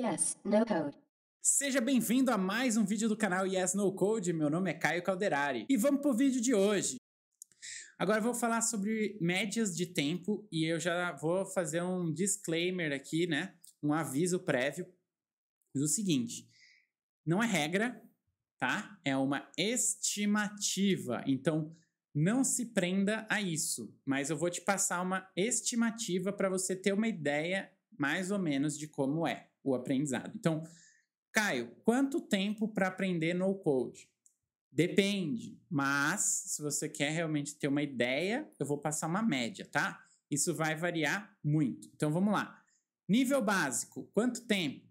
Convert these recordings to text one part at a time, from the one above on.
Yes, no code. Seja bem-vindo a mais um vídeo do canal Yes No Code. Meu nome é Caio Calderari e vamos pro vídeo de hoje. Agora eu vou falar sobre médias de tempo e eu já vou fazer um disclaimer aqui, né? Um aviso prévio do seguinte: não é regra, tá? É uma estimativa. Então, não se prenda a isso, mas eu vou te passar uma estimativa para você ter uma ideia mais ou menos de como é o aprendizado. Então, Caio, quanto tempo para aprender no code? Depende, mas se você quer realmente ter uma ideia, eu vou passar uma média, tá? Isso vai variar muito. Então vamos lá. Nível básico, quanto tempo?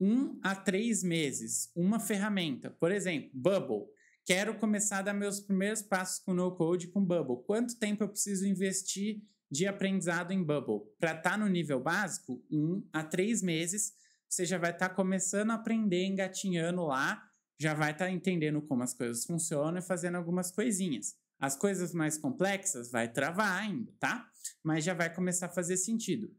Um a três meses, uma ferramenta. Por exemplo, Bubble. Quero começar a dar meus primeiros passos com no code com Bubble. Quanto tempo eu preciso investir de aprendizado em Bubble. Para estar tá no nível básico, um a três meses, você já vai estar tá começando a aprender, engatinhando lá, já vai estar tá entendendo como as coisas funcionam e fazendo algumas coisinhas. As coisas mais complexas vai travar ainda, tá? Mas já vai começar a fazer sentido.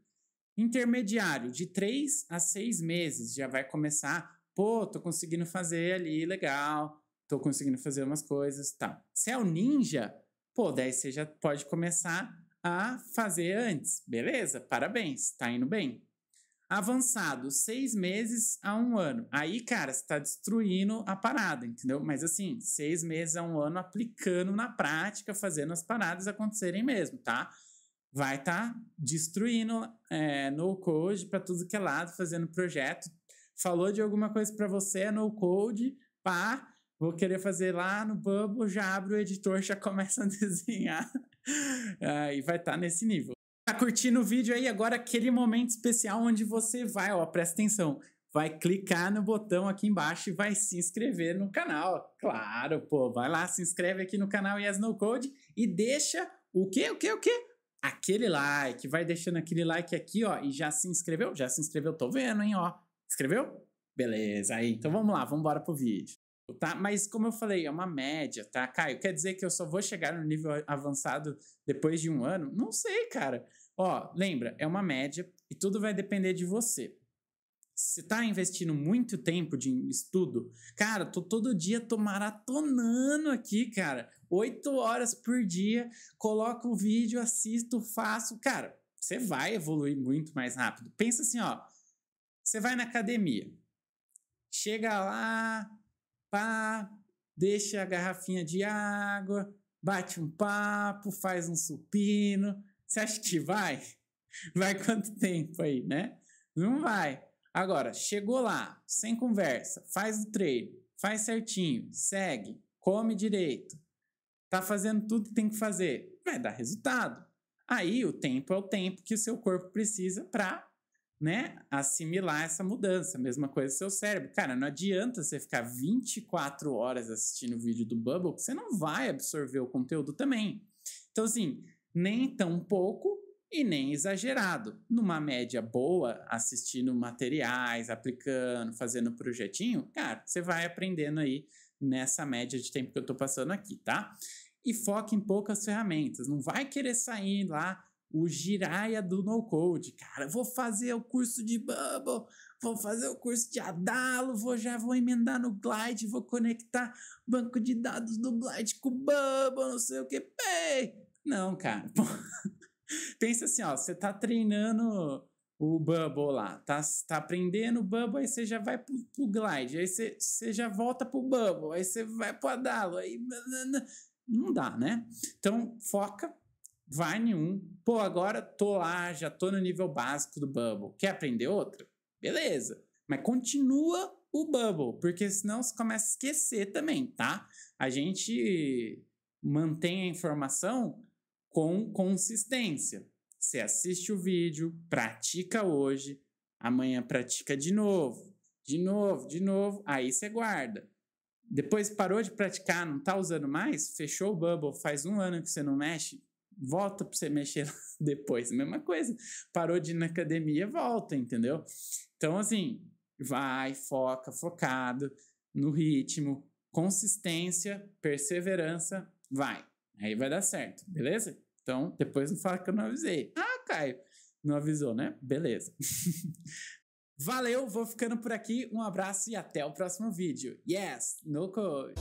Intermediário, de três a seis meses, já vai começar. Pô, tô conseguindo fazer ali, legal, tô conseguindo fazer umas coisas tal. Se é o ninja, pô, daí você já pode começar a fazer antes. Beleza, parabéns, tá indo bem. Avançado, seis meses a um ano. Aí, cara, você tá destruindo a parada, entendeu? Mas assim, seis meses a um ano aplicando na prática, fazendo as paradas acontecerem mesmo, tá? Vai estar tá destruindo é, no code para tudo que é lado, fazendo projeto. Falou de alguma coisa para você, é no code, pá, vou querer fazer lá no Bubble, já abro o editor, já começa a desenhar ah, e vai estar tá nesse nível. Tá curtindo o vídeo aí? Agora aquele momento especial onde você vai, ó, presta atenção, vai clicar no botão aqui embaixo e vai se inscrever no canal. Claro, pô, vai lá, se inscreve aqui no canal Yes No Code e deixa o quê, o quê, o quê? Aquele like, vai deixando aquele like aqui, ó, e já se inscreveu? Já se inscreveu, tô vendo, hein, ó. Escreveu? Beleza, aí, então vamos lá, vamos embora pro vídeo tá? Mas como eu falei, é uma média, tá? Caio, quer dizer que eu só vou chegar no nível avançado depois de um ano? Não sei, cara. Ó, lembra, é uma média e tudo vai depender de você. Se tá investindo muito tempo de estudo, cara, tô todo dia tô maratonando aqui, cara. Oito horas por dia, coloco o vídeo, assisto, faço. Cara, você vai evoluir muito mais rápido. Pensa assim, ó. Você vai na academia, chega lá, pá, deixa a garrafinha de água, bate um papo, faz um supino. Você acha que vai? Vai quanto tempo aí, né? Não vai. Agora, chegou lá, sem conversa, faz o treino, faz certinho, segue, come direito, tá fazendo tudo que tem que fazer, vai dar resultado. Aí o tempo é o tempo que o seu corpo precisa para né, assimilar essa mudança. Mesma coisa seu cérebro. Cara, não adianta você ficar 24 horas assistindo o vídeo do Bubble, que você não vai absorver o conteúdo também. Então, assim, nem tão pouco e nem exagerado. Numa média boa, assistindo materiais, aplicando, fazendo projetinho, cara, você vai aprendendo aí nessa média de tempo que eu tô passando aqui, tá? E foca em poucas ferramentas. Não vai querer sair lá o giraia do no-code. Cara, vou fazer o curso de Bubble, vou fazer o curso de Adalo, vou já vou emendar no Glide, vou conectar banco de dados do Glide com Bubble, não sei o que. Pei! Não, cara. Pensa assim, ó, você tá treinando o Bubble lá, tá, tá aprendendo o Bubble, aí você já vai pro, pro Glide, aí você, você já volta pro Bubble, aí você vai pro Adalo, aí... Não dá, né? Então, foca, Vai nenhum. Pô, agora tô lá, já tô no nível básico do Bubble. Quer aprender outro? Beleza. Mas continua o Bubble, porque senão você começa a esquecer também, tá? A gente mantém a informação com consistência. Você assiste o vídeo, pratica hoje, amanhã pratica de novo, de novo, de novo, aí você guarda. Depois parou de praticar, não tá usando mais, fechou o bubble, faz um ano que você não mexe, volta para você mexer depois. Mesma coisa. Parou de ir na academia, volta, entendeu? Então, assim, vai, foca, focado no ritmo, consistência, perseverança, vai. Aí vai dar certo, beleza? Então, depois não fala que eu não avisei. Ah, Caio, não avisou, né? Beleza. Valeu, vou ficando por aqui. Um abraço e até o próximo vídeo. Yes, no code.